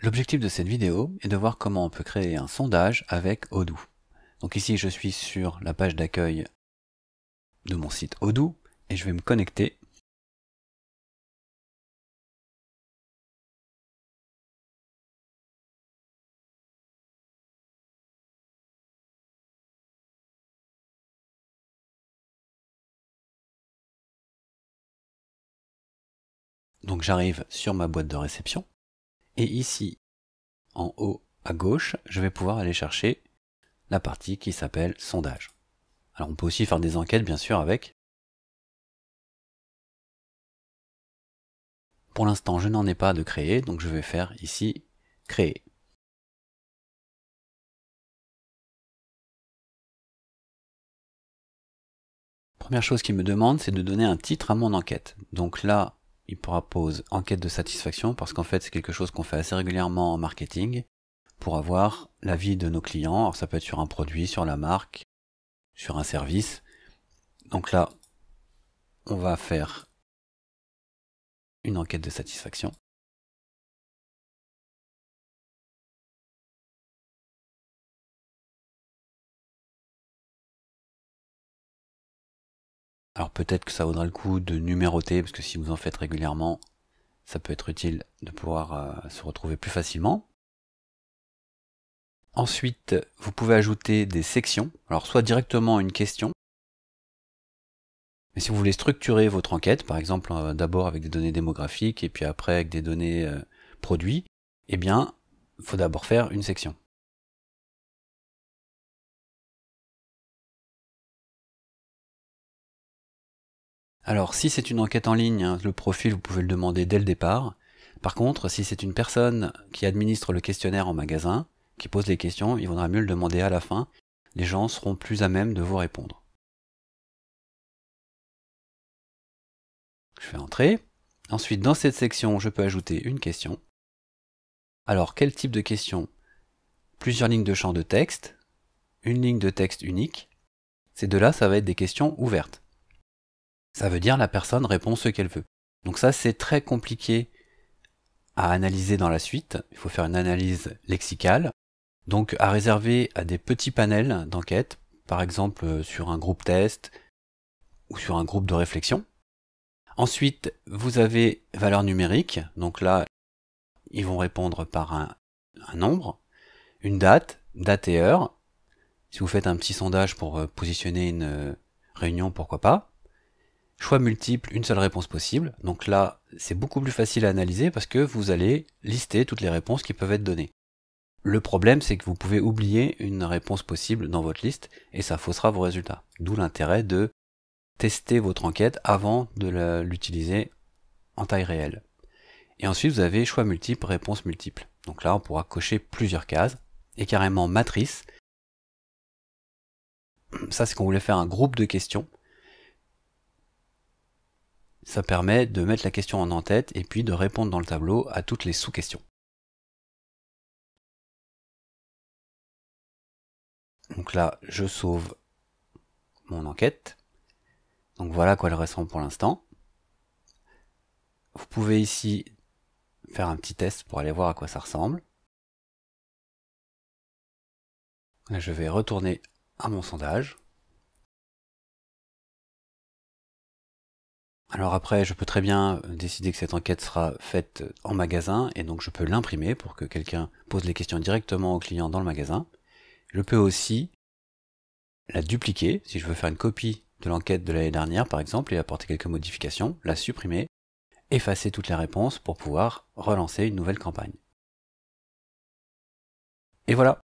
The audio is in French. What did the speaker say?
L'objectif de cette vidéo est de voir comment on peut créer un sondage avec Odoo. Donc ici je suis sur la page d'accueil de mon site Odoo et je vais me connecter. Donc j'arrive sur ma boîte de réception. Et ici, en haut à gauche, je vais pouvoir aller chercher la partie qui s'appelle sondage. Alors on peut aussi faire des enquêtes bien sûr avec. Pour l'instant, je n'en ai pas de créer, donc je vais faire ici créer. Première chose qui me demande, c'est de donner un titre à mon enquête. Donc là, il propose enquête de satisfaction parce qu'en fait c'est quelque chose qu'on fait assez régulièrement en marketing pour avoir l'avis de nos clients. Alors ça peut être sur un produit, sur la marque, sur un service. Donc là, on va faire une enquête de satisfaction. Alors peut-être que ça vaudra le coup de numéroter, parce que si vous en faites régulièrement, ça peut être utile de pouvoir euh, se retrouver plus facilement. Ensuite, vous pouvez ajouter des sections, alors soit directement une question, mais si vous voulez structurer votre enquête, par exemple euh, d'abord avec des données démographiques et puis après avec des données euh, produits, eh bien, il faut d'abord faire une section. Alors si c'est une enquête en ligne, hein, le profil vous pouvez le demander dès le départ. Par contre, si c'est une personne qui administre le questionnaire en magasin, qui pose les questions, il vaudra mieux le demander à la fin. Les gens seront plus à même de vous répondre. Je fais entrer. Ensuite, dans cette section, je peux ajouter une question. Alors, quel type de question Plusieurs lignes de champ de texte, une ligne de texte unique. Ces deux-là, ça va être des questions ouvertes. Ça veut dire la personne répond ce qu'elle veut. Donc ça, c'est très compliqué à analyser dans la suite. Il faut faire une analyse lexicale, donc à réserver à des petits panels d'enquête, par exemple euh, sur un groupe test ou sur un groupe de réflexion. Ensuite, vous avez valeur numérique, donc là, ils vont répondre par un, un nombre, une date, date et heure. Si vous faites un petit sondage pour euh, positionner une euh, réunion, pourquoi pas choix multiple, une seule réponse possible. Donc là, c'est beaucoup plus facile à analyser parce que vous allez lister toutes les réponses qui peuvent être données. Le problème, c'est que vous pouvez oublier une réponse possible dans votre liste et ça faussera vos résultats. D'où l'intérêt de tester votre enquête avant de l'utiliser en taille réelle. Et ensuite, vous avez choix multiple, réponse multiple. Donc là, on pourra cocher plusieurs cases et carrément matrice. Ça, c'est qu'on voulait faire un groupe de questions ça permet de mettre la question en en-tête et puis de répondre dans le tableau à toutes les sous-questions. Donc là, je sauve mon enquête. Donc voilà à quoi elle ressemble pour l'instant. Vous pouvez ici faire un petit test pour aller voir à quoi ça ressemble. je vais retourner à mon sondage. Alors après, je peux très bien euh, décider que cette enquête sera faite euh, en magasin, et donc je peux l'imprimer pour que quelqu'un pose les questions directement au client dans le magasin. Je peux aussi la dupliquer, si je veux faire une copie de l'enquête de l'année dernière par exemple, et apporter quelques modifications, la supprimer, effacer toutes les réponses pour pouvoir relancer une nouvelle campagne. Et voilà,